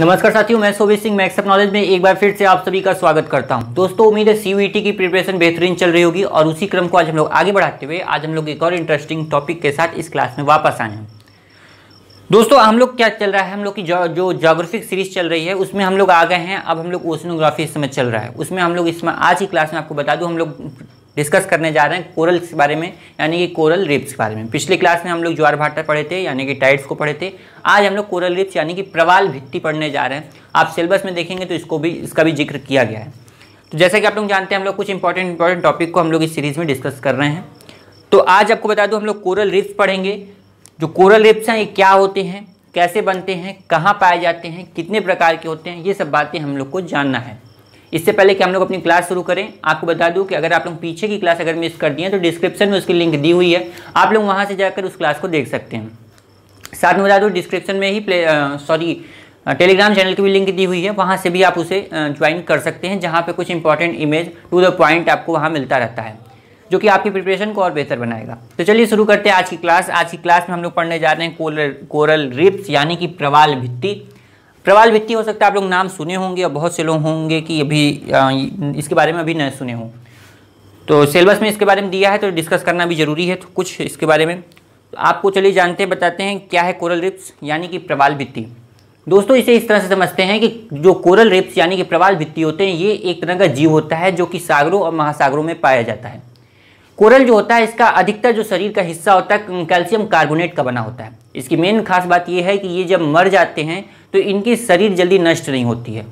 नमस्कार साथियों मैं सोभित सिंह मैक्स नॉलेज में एक बार फिर से आप सभी का स्वागत करता हूं दोस्तों उम्मीद है सीयूईटी की प्रिपरेशन बेहतरीन चल रही होगी और उसी क्रम को आज हम लोग आगे बढ़ाते हुए आज हम लोग एक और इंटरेस्टिंग टॉपिक के साथ इस क्लास में वापस आए हैं दोस्तों हम लोग क्या चल रहा है हम लोग की जो जोग्राफिक सीरीज चल रही है उसमें हम लोग आ गए हैं अब हम लोग ओशनोग्राफी इस समय चल रहा है उसमें हम लोग इसमें आज की क्लास में आपको बता दूँ हम लोग डिस्कस करने जा रहे हैं कोरल के बारे में यानी कि कोरल रिप्स के बारे में पिछले क्लास में हम लोग ज्वार भाटा पढ़े थे यानी कि टाइड्स को पढ़े थे आज हम लोग कोरल रिप्स यानी कि प्रवाल भित्ति पढ़ने जा रहे हैं आप सिलेबस में देखेंगे तो इसको भी इसका भी जिक्र किया गया है तो जैसे कि आप लोग जानते हैं हम लोग कुछ इंपॉर्टेंट इंपॉर्टेंट टॉपिक को हम लोग इस सीरीज़ में डिस्कस कर रहे हैं तो आज आपको बता दूँ हम लोग कोरल रिप्स पढ़ेंगे जो कोरल रिप्स हैं ये क्या होते हैं कैसे बनते हैं कहाँ पाए जाते हैं कितने प्रकार के होते हैं ये सब बातें हम लोग को जानना है इससे पहले कि हम लोग अपनी क्लास शुरू करें आपको बता दूं कि अगर आप लोग पीछे की क्लास अगर मिस कर दिए तो डिस्क्रिप्शन में उसकी लिंक दी हुई है आप लोग वहाँ से जाकर उस क्लास को देख सकते हैं साथ में बता दूँ डिस्क्रिप्शन में ही प्ले सॉरी टेलीग्राम चैनल की भी लिंक दी हुई है वहाँ से भी आप उसे ज्वाइन कर सकते हैं जहाँ पर कुछ important image to the point आपको वहाँ मिलता रहता है जो कि आपकी प्रिपरेशन को और बेहतर बनाएगा तो चलिए शुरू करते हैं आज की क्लास आज की क्लास में हम लोग पढ़ने जा रहे हैं कोरल कोरल रिप्स यानी कि प्रवाल भित्ति प्रवाल भित्ति हो सकता है आप लोग नाम सुने होंगे और बहुत से लोग होंगे कि अभी इसके बारे में अभी न सुने हों तो सिलेबस में इसके बारे में दिया है तो डिस्कस करना भी ज़रूरी है तो कुछ इसके बारे में तो आपको चलिए जानते हैं बताते हैं क्या है कोरल रिप्स यानी कि प्रवाल भित्ति दोस्तों इसे इस तरह से समझते हैं कि जो कोरल रिप्स यानी कि प्रवाल भित्ति होते हैं ये एक तरह का जीव होता है जो कि सागरों और महासागरों में पाया जाता है कोरल जो होता है इसका अधिकतर जो शरीर का हिस्सा होता है कैल्शियम कार्बोनेट का बना होता है इसकी मेन खास बात यह है कि ये जब मर जाते हैं तो इनकी शरीर जल्दी नष्ट नहीं होती है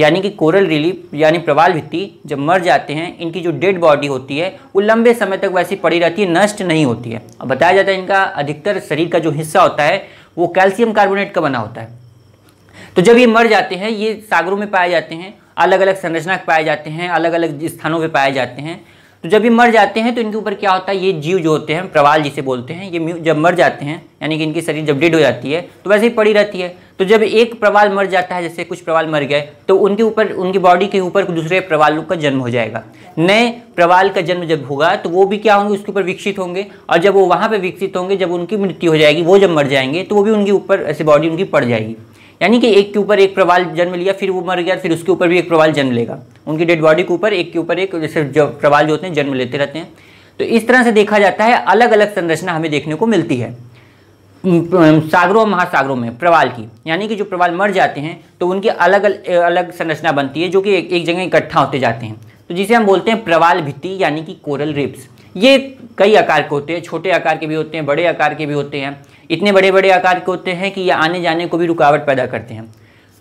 यानी कि कोरल रिलीफ यानी प्रवाल भित्ति जब मर जाते हैं इनकी जो डेड बॉडी होती है वो लंबे समय तक वैसी पड़ी रहती है नष्ट नहीं होती है और बताया जाता है इनका अधिकतर शरीर का जो हिस्सा होता है वो कैल्शियम कार्बोनेट का बना होता है तो जब ये मर जाते हैं ये सागरों में पाए जाते हैं अलग अलग संरचना पाए जाते हैं अलग अलग स्थानों पर पाए जाते हैं तो जब ये मर जाते हैं तो इनके ऊपर क्या होता है ये जीव जो होते हैं प्रवाल जिसे बोलते हैं ये जब मर जाते हैं यानी कि इनकी शरीर जब डेड हो जाती है तो वैसे ही पड़ी रहती है तो जब एक प्रवाल मर जाता है जैसे कुछ प्रवाल मर गए तो उनके ऊपर उनकी बॉडी के ऊपर दूसरे प्रवालों का जन्म हो जाएगा नए प्रवाल का जन्म जब होगा तो वो भी क्या होंगे उसके ऊपर विकसित होंगे और जब वो वहाँ पर विकसित होंगे जब उनकी मृत्यु हो जाएगी वो जब मर जाएंगे तो वो भी उनके ऊपर ऐसे बॉडी उनकी पड़ जाएगी यानी कि एक के ऊपर एक प्रवाल जन्म लिया फिर वो मर गया फिर उसके ऊपर भी एक प्रवाल जन्म लेगा उनकी डेड बॉडी के ऊपर एक के ऊपर एक जैसे जो प्रवाल जो होते हैं जन्म लेते रहते हैं तो इस तरह से देखा जाता है अलग अलग संरचना हमें देखने को मिलती है सागरों और महासागरों में प्रवाल की यानी कि जो प्रवाल मर जाते हैं तो उनकी अलग अलग संरचना बनती है जो कि एक, एक जगह इकट्ठा होते जाते हैं तो जिसे हम बोलते हैं प्रवाल भित्ति यानी कि कोरल रिप्स ये कई आकार के होते हैं छोटे आकार के भी होते हैं बड़े आकार के भी होते हैं इतने बड़े बड़े आकार के होते हैं कि ये आने जाने को भी रुकावट पैदा करते हैं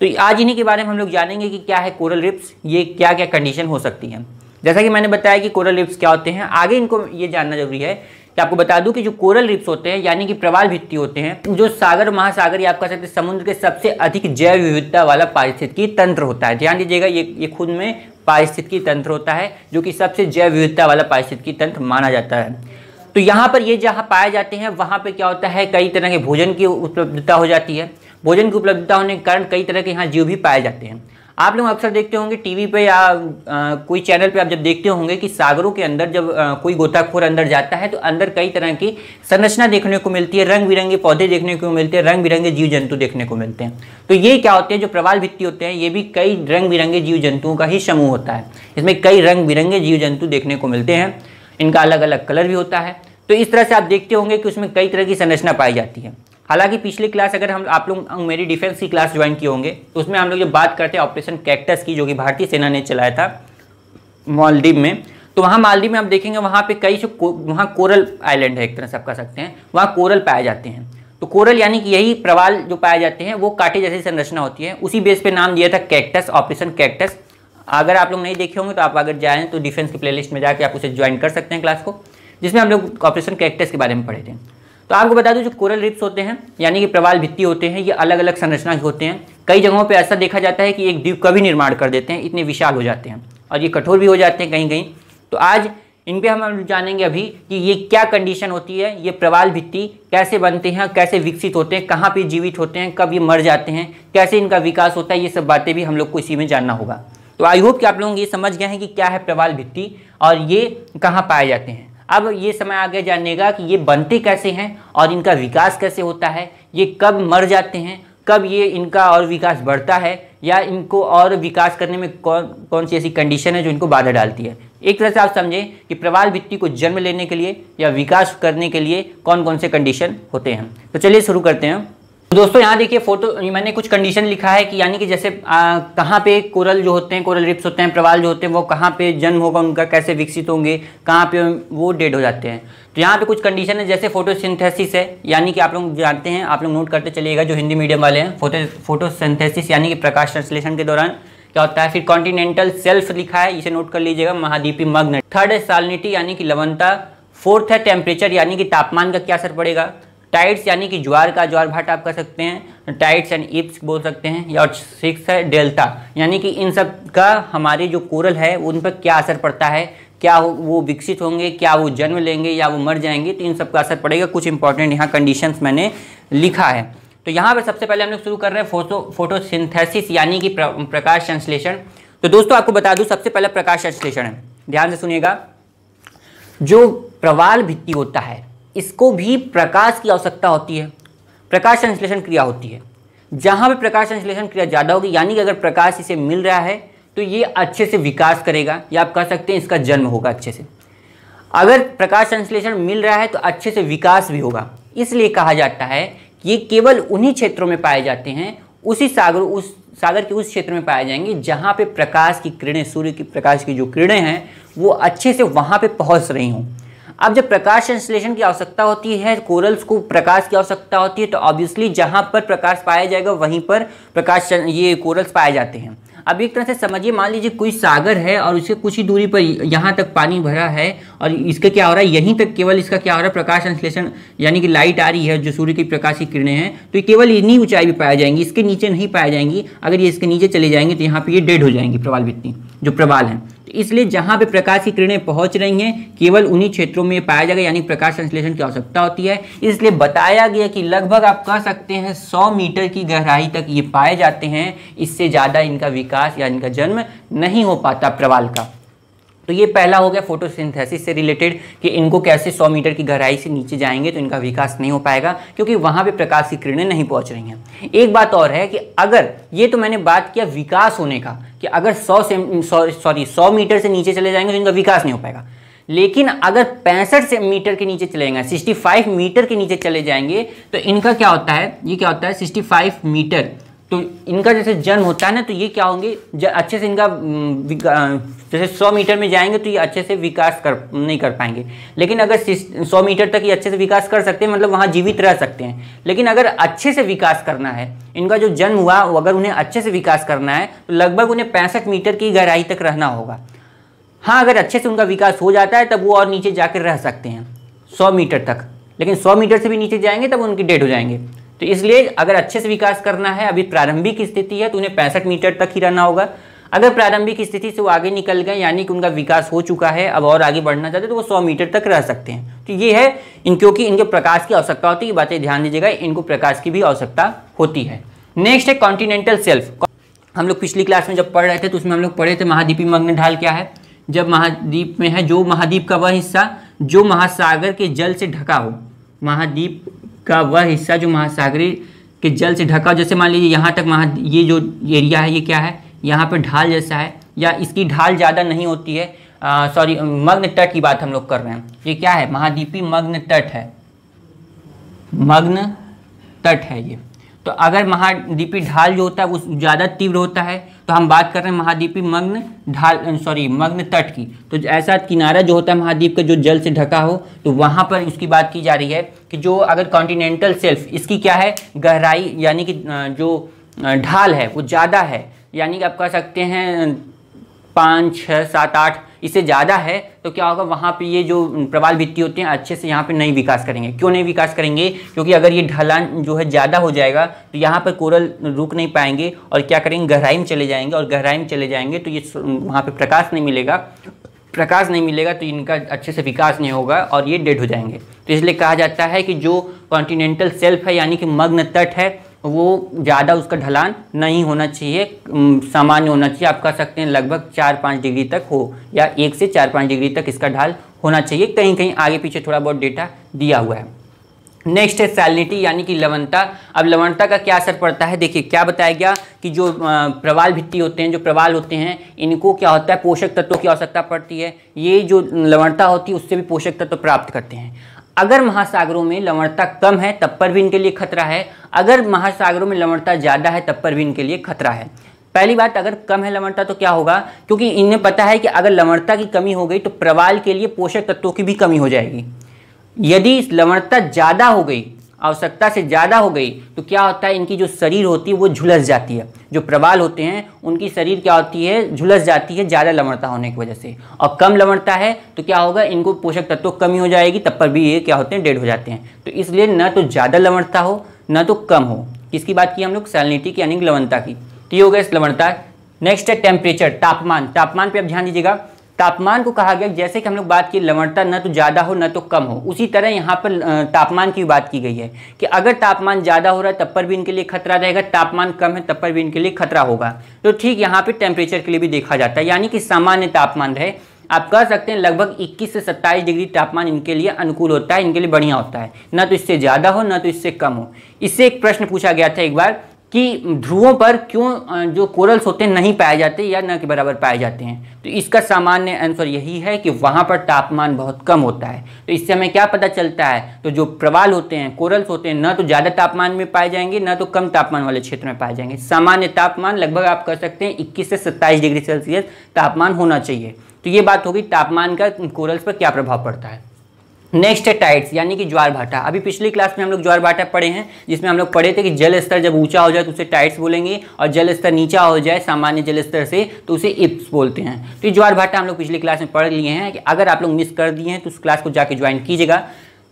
तो आज इन्हीं के बारे में हम लोग जानेंगे कि क्या है कोरल रिप्स ये क्या क्या कंडीशन हो सकती है जैसा कि मैंने बताया कि कोरल रिप्स क्या होते हैं आगे इनको ये जानना जरूरी है कि आपको बता दूं कि जो कोरल रिप्स होते हैं यानी कि प्रवाल भित्ती होते हैं जो सागर महासागर या आप कह सकते हैं समुद्र के सबसे अधिक जैव विविधता वाला पारिस्थितिकी तंत्र होता है ध्यान दीजिएगा ये ये खुद में पारिस्थितिकी तंत्र होता है जो कि सबसे जैव विविधता वाला पारिस्थितिकी तंत्र माना जाता है तो यहाँ पर ये जहाँ पाए जाते हैं वहाँ पर क्या होता है कई तरह के भोजन की उपलब्धता हो जाती है भोजन की उपलब्धता होने के कारण कई तरह के यहाँ जीव भी पाए जाते हैं आप लोग अक्सर देखते होंगे टीवी पे या आ, कोई चैनल पे आप जब देखते होंगे कि सागरों के अंदर जब आ, कोई गोताखोर अंदर जाता है तो अंदर कई तरह की संरचना देखने को मिलती है रंग बिरंगे पौधे देखने को मिलते हैं रंग बिरंगे जीव जंतु देखने को मिलते हैं तो ये क्या होते हैं जो प्रवाल भित्ति होते हैं ये भी कई रंग बिरंगे जीव जंतुओं का ही समूह होता है इसमें कई रंग बिरंगे जीव जंतु देखने को मिलते हैं इनका अलग अलग कलर भी होता है तो इस तरह से आप देखते होंगे कि उसमें कई तरह की संरचना पाई जाती है हालांकि पिछली क्लास अगर हम आप लोग मेरी डिफेंस की क्लास ज्वाइन किए होंगे तो उसमें हम लोग जब बात करते हैं ऑपरेशन कैक्टस की जो कि भारतीय सेना ने चलाया था मालदीव में तो वहाँ मालदीव में आप देखेंगे वहाँ पे कई जो को, वहाँ कोरल आइलैंड है एक तरह से आप कह सकते हैं वहाँ कोरल पाए जाते हैं तो कोरल यानी कि यही प्रवाल जो पाए जाते हैं वो कांटे जैसी संरचना होती है उसी बेस पे नाम दिया था कैक्टस ऑपरेशन कैक्टस अगर आप लोग नहीं देखे होंगे तो आप अगर जाएँ तो डिफेंस की प्लेलिस्ट में जाकर आप उसे ज्वाइन कर सकते हैं क्लास को जिसमें हम लोग कॉपरेशन कैरेक्टर्स के बारे में पढ़े थे तो आपको बता दूँ जो कोरल रिप्स होते हैं यानी कि प्रवाल भित्ती होते हैं ये अलग अलग संरचना होते हैं कई जगहों पे ऐसा देखा जाता है कि एक द्वीप का भी निर्माण कर देते हैं इतने विशाल हो जाते हैं और ये कठोर भी हो जाते हैं कहीं कहीं तो आज इन पर हम जानेंगे अभी कि ये क्या कंडीशन होती है ये प्रवाल भित्ति कैसे बनते हैं कैसे विकसित होते हैं कहाँ पर जीवित होते हैं कब ये मर जाते हैं कैसे इनका विकास होता है ये सब बातें भी हम लोग को इसी में जानना होगा तो आई होप कि आप लोग ये समझ गए हैं कि क्या है प्रवाल भित्ती और ये कहाँ पाए जाते हैं अब ये समय आगे जानने का कि ये बनते कैसे हैं और इनका विकास कैसे होता है ये कब मर जाते हैं कब ये इनका और विकास बढ़ता है या इनको और विकास करने में कौन कौन सी ऐसी कंडीशन है जो इनको बाधा डालती है एक तरह से आप समझें कि प्रवाल भित्ति को जन्म लेने के लिए या विकास करने के लिए कौन कौन से कंडीशन होते हैं तो चलिए शुरू करते हैं दोस्तों यहाँ देखिए फोटो मैंने कुछ कंडीशन लिखा है कि यानी कि जैसे कहाँ पे कोरल जो होते हैं कोरल रिप्स होते हैं प्रवाल जो होते हैं वो कहाँ पे जन्म होगा उनका कैसे विकसित होंगे कहाँ पे वो डेड हो जाते हैं तो यहाँ पे कुछ कंडीशन है जैसे फोटोसिंथेसिस है यानी कि आप लोग जानते हैं आप लोग नोट करते चलिएगा जो हिंदी मीडियम वाले हैं फोटो फोटोसिंथेसिस यानी कि प्रकाश संश्लेषण के दौरान क्या होता है फिर कॉन्टिनेंटल सेल्फ लिखा है इसे नोट कर लीजिएगा महाद्वीपी मग्न थर्ड है सालनिटी यानी कि लवनता फोर्थ है टेम्परेचर यानी कि तापमान का क्या असर पड़ेगा टाइट्स यानी कि ज्वार का ज्वार भाट आप कह सकते हैं टाइट्स एंड इप्स बोल सकते हैं या सिक्स है डेल्टा यानी कि इन सब का हमारी जो कोरल है उन पर क्या असर पड़ता है क्या वो विकसित होंगे क्या वो जन्म लेंगे या वो मर जाएंगे तो इन सब का असर पड़ेगा कुछ इंपॉर्टेंट यहाँ कंडीशन मैंने लिखा है तो यहाँ पर सबसे पहले हम लोग शुरू कर रहे हैं फोटो फोटोसिंथेसिस यानी कि प्रकाश संश्लेषण तो दोस्तों आपको बता दूँ सबसे पहले प्रकाश संश्लेषण है ध्यान से सुनिएगा जो प्रवाल भित्ति होता है इसको भी प्रकाश की आवश्यकता होती है प्रकाश संश्लेषण क्रिया होती है जहाँ पर प्रकाश संश्लेषण क्रिया ज़्यादा होगी यानी कि अगर प्रकाश इसे मिल रहा है तो ये अच्छे से विकास करेगा या आप कह सकते हैं इसका जन्म होगा अच्छे से अगर प्रकाश संश्लेषण मिल रहा है तो अच्छे से विकास भी होगा इसलिए कहा जाता है कि ये केवल उन्हीं क्षेत्रों में पाए जाते हैं उसी सागर उस सागर के उस क्षेत्र में पाए जाएंगे जहाँ पे प्रकाश की किरणें सूर्य की प्रकाश की जो किरणें हैं वो अच्छे से वहाँ पे पहुँच रही हों अब जब प्रकाश संश्लेषण की आवश्यकता होती है कोरल्स को प्रकाश की आवश्यकता होती है तो ऑब्वियसली जहाँ पर प्रकाश पाया जाएगा वहीं पर प्रकाश ये कोरल्स पाए जाते हैं अब एक तरह से समझिए मान लीजिए कोई सागर है और उसके कुछ ही दूरी पर यहाँ तक पानी भरा है और इसका क्या हो रहा है यहीं तक केवल इसका क्या हो रहा है प्रकाश संश्लेषण यानी कि लाइट आ रही है जो सूर्य की प्रकाश की किरणें हैं तो ये केवल इन्हीं ऊंचाई भी पाया जाएंगी इसके नीचे नहीं पाया जाएंगी अगर ये इसके नीचे चले जाएंगे तो यहाँ पर ये डेड हो जाएंगी प्रवाल भित्ती जो प्रवाल हैं तो इसलिए जहाँ पे प्रकाश की किरणें पहुँच रही हैं केवल उन्हीं क्षेत्रों में पाया जाएगा यानी प्रकाश संश्लेषण की आवश्यकता होती है इसलिए बताया गया कि लगभग आप कह सकते हैं सौ मीटर की गहराई तक ये पाए जाते हैं इससे ज़्यादा इनका विकास या इनका जन्म नहीं हो पाता प्रवाल का तो ये पहला हो गया फोटोसिंथेसिस से रिलेटेड कि इनको कैसे 100 मीटर की गहराई से नीचे जाएंगे तो इनका विकास नहीं हो पाएगा क्योंकि वहाँ पे प्रकाश की किरणें नहीं पहुँच रही हैं एक बात और है कि अगर ये तो मैंने बात किया विकास होने का कि अगर सौ से सॉरी सौ मीटर से नीचे चले जाएंगे तो इनका विकास नहीं हो पाएगा लेकिन अगर पैंसठ से मीटर के नीचे चले जाएंगे 65 मीटर के नीचे चले जाएंगे तो इनका क्या होता है ये क्या होता है सिक्सटी मीटर तो इनका जैसे जन्म होता है ना तो ये क्या होंगे अच्छे से इनका जैसे 100 मीटर में जाएंगे तो ये अच्छे से विकास कर नहीं कर पाएंगे लेकिन अगर 100 मीटर तक ये अच्छे से विकास कर सकते हैं मतलब वहाँ जीवित रह सकते हैं लेकिन अगर अच्छे से विकास करना है इनका जो जन्म हुआ अगर उन्हें अच्छे से विकास करना है तो लगभग उन्हें पैंसठ मीटर की गहराई तक रहना होगा हाँ अगर अच्छे से उनका विकास हो जाता है तब वो और नीचे जाकर रह सकते हैं सौ मीटर तक लेकिन सौ मीटर से भी नीचे जाएंगे तब उनकी डेड हो जाएंगे तो इसलिए अगर अच्छे से विकास करना है अभी प्रारंभिक स्थिति है तो उन्हें पैंसठ मीटर तक ही रहना होगा अगर प्रारंभिक स्थिति से वो आगे निकल गए यानी कि उनका विकास हो चुका है अब और आगे बढ़ना चाहते तो वो सौ मीटर तक रह सकते हैं तो ये है इन क्योंकि इनके प्रकाश की आवश्यकता होती है बातें ध्यान दीजिएगा इनको प्रकाश की भी आवश्यकता होती है नेक्स्ट है कॉन्टिनेंटल सेल्फ हम लोग पिछली क्लास में जब पढ़ रहे थे तो उसमें हम लोग पढ़े थे महाद्वीपी मग्न ढाल क्या है जब महाद्वीप में है जो महाद्वीप का वह हिस्सा जो महासागर के जल से ढका हो महाद्वीप का वह हिस्सा जो महासागरी के जल से ढका जैसे मान लीजिए यहाँ तक महा ये जो एरिया है ये क्या है यहाँ पर ढाल जैसा है या इसकी ढाल ज़्यादा नहीं होती है सॉरी मग्न तट की बात हम लोग कर रहे हैं ये क्या है महाद्वीपी मग्न तट है मग्न तट है ये तो अगर महाद्वीपी ढाल जो होता है वो ज़्यादा तीव्र होता है तो हम बात कर रहे हैं महाद्वीपी मग्न ढाल सॉरी मग्न तट की तो ऐसा किनारा जो होता है महाद्वीप का जो जल से ढका हो तो वहाँ पर उसकी बात की जा रही है कि जो अगर कॉन्टिनेंटल सेल्फ इसकी क्या है गहराई यानी कि जो ढाल है वो ज़्यादा है यानी कि आप कह सकते हैं पाँच छः सात आठ इससे ज़्यादा है तो क्या होगा वहाँ पे ये जो प्रवाल भित्ति होते हैं अच्छे से यहाँ पे नहीं विकास करेंगे क्यों नहीं विकास करेंगे क्योंकि अगर ये ढलान जो है ज़्यादा हो जाएगा तो यहाँ पर कोरल रुक नहीं पाएंगे और क्या करेंगे गहराई में चले जाएंगे और गहराई में चले जाएंगे तो ये वहाँ पर प्रकाश नहीं मिलेगा प्रकाश नहीं मिलेगा तो इनका अच्छे से विकास नहीं होगा और ये डेड हो जाएंगे तो इसलिए कहा जाता है कि जो कॉन्टिनेंटल सेल्फ है यानी कि मग्न तट है वो ज़्यादा उसका ढलान नहीं होना चाहिए सामान्य होना चाहिए आप कह सकते हैं लगभग चार पाँच डिग्री तक हो या एक से चार पाँच डिग्री तक इसका ढाल होना चाहिए कहीं कहीं आगे पीछे थोड़ा बहुत डेटा दिया हुआ है नेक्स्ट है सैलिनिटी यानी कि लवणता अब लवणता का क्या असर पड़ता है देखिए क्या बताया गया कि जो प्रवाल भित्ति होते हैं जो प्रवाल होते हैं इनको क्या होता है पोषक तत्वों की आवश्यकता पड़ती है ये जो लवणता होती है उससे भी पोषक तत्व प्राप्त करते हैं अगर महासागरों में लवणता कम है तब पर भी इनके लिए खतरा है अगर महासागरों में लवणता ज़्यादा है तब पर भी इनके लिए खतरा है पहली बात अगर कम है लवणता तो क्या होगा क्योंकि इन्हें पता है कि अगर लवणता की कमी हो गई तो प्रवाल के लिए पोषक तत्वों की भी कमी हो जाएगी यदि लवणता ज़्यादा हो गई आवश्यकता से ज़्यादा हो गई तो क्या होता है इनकी जो शरीर होती है वो झुलस जाती है जो प्रवाल होते हैं उनकी शरीर क्या होती है झुलस जाती है ज़्यादा लवणता होने की वजह से और कम लवणता है तो क्या होगा इनको पोषक तत्व कमी हो जाएगी तब पर भी ये क्या होते हैं डेड हो जाते हैं तो इसलिए न तो ज़्यादा लवणता हो न तो कम हो किसकी बात की हम लोग सैलिनिटी की यानी लवणता की तो ये हो गया इस लवणता नेक्स्ट है टेम्परेचर तापमान तापमान पर आप ध्यान दीजिएगा तापमान को कहा गया जैसे कि हम लोग बात की लवणता न तो ज़्यादा हो न तो कम हो उसी तरह यहाँ पर तापमान की बात की गई है कि अगर तापमान ज़्यादा हो रहा है तब पर भी इनके लिए खतरा रहेगा तापमान कम है तब पर भी इनके लिए खतरा होगा तो ठीक यहाँ पर टेम्परेचर के लिए भी देखा जाता है यानी कि सामान्य तापमान रहे आप कह सकते हैं लगभग 21 से 27 डिग्री तापमान इनके लिए अनुकूल होता है इनके लिए बढ़िया होता है ना तो इससे ज़्यादा हो ना तो इससे कम हो इससे एक प्रश्न पूछा गया था एक बार कि ध्रुवों पर क्यों जो कोरल्स होते हैं नहीं पाए जाते या न के बराबर पाए जाते हैं तो इसका सामान्य आंसर यही है कि वहाँ पर तापमान बहुत कम होता है तो इससे हमें क्या पता चलता है तो जो प्रवाल होते हैं कोरल्स होते हैं न तो ज़्यादा तापमान में पाए जाएंगे न तो कम तापमान वाले क्षेत्र में पाए जाएंगे सामान्य तापमान लगभग आप कह सकते हैं इक्कीस से सत्ताईस डिग्री सेल्सियस तापमान होना चाहिए तो ये बात होगी तापमान का कोरल्स पर क्या प्रभाव पड़ता है नेक्स्ट है टाइट्स यानी कि ज्वार भाटा अभी पिछली क्लास में हम लोग ज्वार भाटा पढ़े हैं जिसमें हम लोग पढ़े थे कि जल स्तर जब ऊंचा हो जाए तो उसे टाइट्स बोलेंगे और जल स्तर नीचा हो जाए सामान्य जल स्तर से तो उसे इप्स बोलते हैं तो ज्वार भाटा हम लोग पिछली क्लास में पढ़ लिए हैं कि अगर आप लोग मिस कर दिए हैं तो उस क्लास को जाकर ज्वाइन कीजिएगा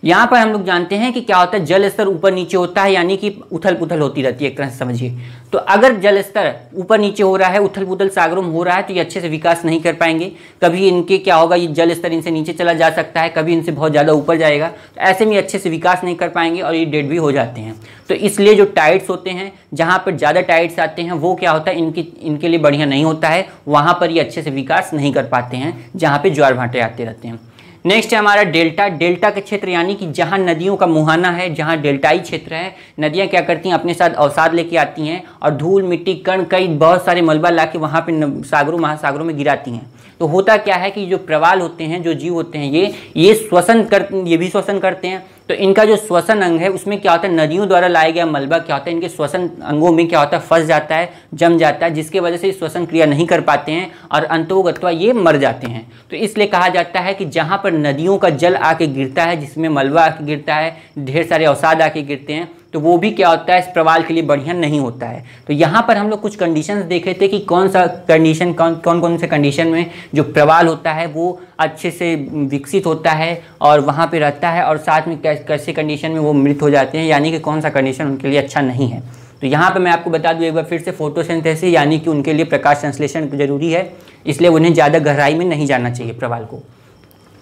यहाँ पर हम लोग जानते हैं कि क्या होता है जल स्तर ऊपर नीचे होता है यानी कि उथल पुथल होती रहती है एक तरह से समझिए तो अगर जल स्तर ऊपर नीचे हो रहा है उथल पुथल सागरों में हो रहा है तो ये अच्छे से विकास नहीं कर पाएंगे कभी इनके क्या होगा ये जल स्तर इनसे नीचे चला जा सकता है कभी इनसे बहुत ज़्यादा ऊपर जाएगा तो ऐसे में अच्छे से विकास नहीं कर पाएंगे और ये डेड भी हो जाते हैं तो इसलिए जो टाइट्स होते हैं जहाँ पर ज़्यादा टाइट्स आते हैं वो क्या होता है इनकी इनके लिए बढ़िया नहीं होता है वहाँ पर ये अच्छे से विकास नहीं कर पाते हैं जहाँ पर ज्वार भाटे आते रहते हैं नेक्स्ट है हमारा डेल्टा डेल्टा का क्षेत्र यानी कि जहाँ नदियों का मुहाना है जहाँ डेल्टाई क्षेत्र है नदियाँ क्या करती हैं अपने साथ अवसाद लेके आती हैं और धूल मिट्टी कण कई बहुत सारे मलबा ला के वहाँ पर सागरों महासागरों में गिराती हैं तो होता क्या है कि जो प्रवाल होते हैं जो जीव होते हैं ये ये श्वसन कर ये भी श्वसन करते हैं तो इनका जो श्वसन अंग है उसमें क्या होता है नदियों द्वारा लाया गया मलबा क्या होता है इनके श्वसन अंगों में क्या होता है फंस जाता है जम जाता है जिसके वजह से श्वसन क्रिया नहीं कर पाते हैं और अंतोगत्वा ये मर जाते हैं तो इसलिए कहा जाता है कि जहाँ पर नदियों का जल आके गिरता है जिसमें मलबा आके गिरता है ढेर सारे अवसाद आके गिरते हैं तो वो भी क्या होता है इस प्रवाल के लिए बढ़िया नहीं होता है तो यहाँ पर हम लोग कुछ कंडीशन देखे थे कि कौन सा कंडीशन कौन कौन कौन से कंडीशन में जो प्रवाल होता है वो अच्छे से विकसित होता है और वहाँ पर रहता है और साथ में कैसे कंडीशन में वो मृत हो जाते हैं यानी कि कौन सा कंडीशन उनके लिए अच्छा नहीं है तो यहाँ पर मैं आपको बता दूँ एक बार फिर से फोटोसिंथेसिस यानी कि उनके लिए प्रकाश संश्लेषण जरूरी है इसलिए उन्हें ज़्यादा गहराई में नहीं जाना चाहिए प्रवाल को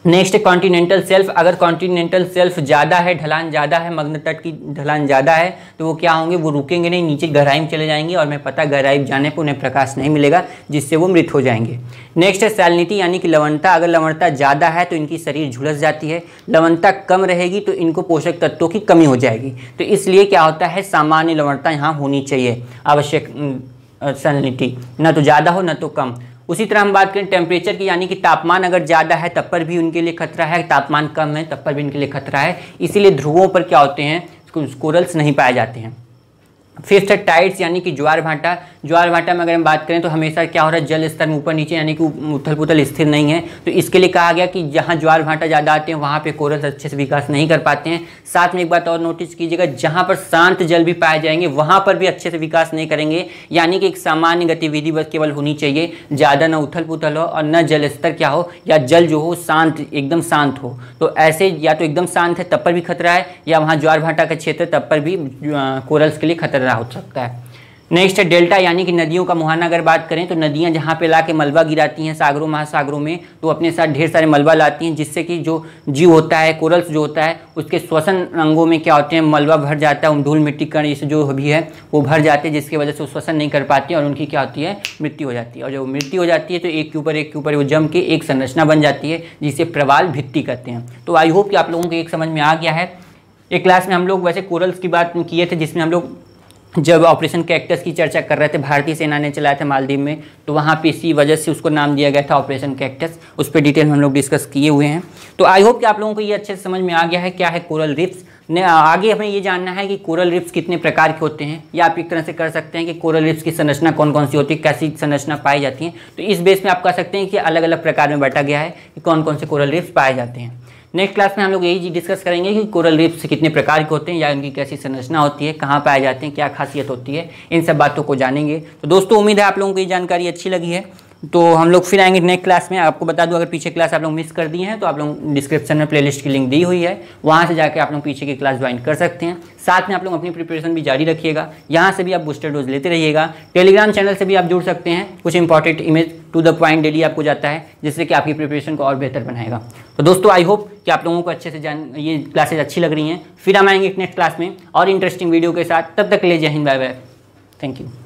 नेक्स्ट कॉन्टिनेंटल सेल्फ अगर कॉन्टिनेंटल सेल्फ ज़्यादा है ढलान ज़्यादा है मग्न तट की ढलान ज़्यादा है तो वो क्या होंगे वो रुकेंगे नहीं नीचे गहराई में चले जाएंगे और मैं पता गहराई जाने पर उन्हें प्रकाश नहीं मिलेगा जिससे वो मृत हो जाएंगे नेक्स्ट है सैलनीति यानी कि लवणता अगर लवणता ज़्यादा है तो इनकी शरीर झुलस जाती है लवणता कम रहेगी तो इनको पोषक तत्वों की कमी हो जाएगी तो इसलिए क्या होता है सामान्य लवणता यहाँ होनी चाहिए आवश्यक सैलनीति न तो ज़्यादा हो न तो कम उसी तरह हम बात करें टेम्परेचर की यानी कि तापमान अगर ज़्यादा है तब पर भी उनके लिए खतरा है तापमान कम है तब पर भी उनके लिए खतरा है इसीलिए ध्रुवों पर क्या होते हैं कोरल्स नहीं पाए जाते हैं फिफ्थ से टाइट्स यानी कि ज्वार भाटा ज्वार भाटा में अगर हम बात करें तो हमेशा क्या हो रहा है जल स्तर में ऊपर नीचे यानी कि उथल पुथल स्थिर नहीं है तो इसके लिए कहा गया कि जहाँ ज्वार भाटा ज़्यादा आते हैं वहाँ पे कोरल अच्छे से विकास नहीं कर पाते हैं साथ में एक बात और नोटिस कीजिएगा जहाँ पर शांत जल भी पाए जाएंगे वहाँ पर भी अच्छे से विकास नहीं करेंगे यानी कि एक सामान्य गतिविधि बस केवल होनी चाहिए ज़्यादा न उथल पुथल हो और न जल स्तर क्या हो या जल जो हो शांत एकदम शांत हो तो ऐसे या तो एकदम शांत है तब पर भी खतरा है या वहाँ ज्वार भाटा का क्षेत्र तब पर भी कोरल्स के लिए खतरा खतरा हो सकता है नेक्स्ट है डेल्टा यानी कि नदियों का मुहाना अगर बात करें तो नदियां जहां पे ला के मलबा गिराती हैं सागरों महासागरों में तो अपने साथ ढेर सारे मलबा लाती हैं जिससे कि जो जीव होता है कोरल्स जो होता है उसके श्वसन अंगों में क्या होते हैं मलबा भर जाता है धूल मिट्टी कण ये जो भी है वो भर जाते हैं जिसकी वजह से वो श्वसन नहीं कर पाती और उनकी क्या होती है मृत्यु हो जाती है और जब मृत्यु हो जाती है तो एक के ऊपर एक के ऊपर वो जम के एक संरचना बन जाती है जिसे प्रवाल भित्ती कहते हैं तो आई होप कि आप लोगों को एक समझ में आ गया है एक क्लास में हम लोग वैसे कोरल्स की बात किए थे जिसमें हम लोग जब ऑपरेशन कैक्टस की चर्चा कर रहे थे भारतीय सेना ने चलाया था मालदीव में तो वहाँ पे इसी वजह से उसको नाम दिया गया था ऑपरेशन कैक्टस उस पर डिटेल हम लोग डिस्कस किए हुए हैं तो आई होप कि आप लोगों को ये अच्छे से समझ में आ गया है क्या है कोरल रिप्स ने आगे हमें ये जानना है कि कोरल रिप्स कितने प्रकार के होते हैं या आप एक तरह से कर सकते हैं कि कोरल रिप्स की संरचना कौन कौन सी होती है कैसी संरचना पाई जाती है तो इस बेस में आप कह सकते हैं कि अलग अलग प्रकार में बांटा गया है कि कौन कौन से कोरल रिप्स पाए जाते हैं नेक्स्ट क्लास में हम लोग यही डिस्कस करेंगे कि कोरल रिप्स कितने प्रकार के होते हैं या उनकी कैसी संरचना होती है कहाँ पाए जाते हैं क्या खासियत होती है इन सब बातों को जानेंगे तो दोस्तों उम्मीद है आप लोगों को ये जानकारी अच्छी लगी है तो हम लोग फिर आएंगे नेक्स्ट क्लास में आपको बता दूं अगर पीछे क्लास आप लोग मिस कर दिए हैं तो आप लोग डिस्क्रिप्शन में प्लेलिस्ट की लिंक दी हुई है वहाँ से जाकर आप लोग पीछे की क्लास ज्वाइन कर सकते हैं साथ में आप लोग अपनी प्रिपरेशन भी जारी रखिएगा यहाँ से भी आप बूस्टर डोज लेते रहिएगा टेलीग्राम चैनल से भी आप जुड़ सकते हैं कुछ important image to the point daily आपको जाता है जिससे कि आपकी प्रिपरेशन को और बेहतर बनाएगा तो दोस्तों आई होप कि आप लोगों को अच्छे से जान ये क्लासेज अच्छी लग रही हैं फिर हम आएंगे नेक्स्ट क्लास में और इंटरेस्टिंग वीडियो के साथ तब तक ले जय हिंद बाय बाय थैंक यू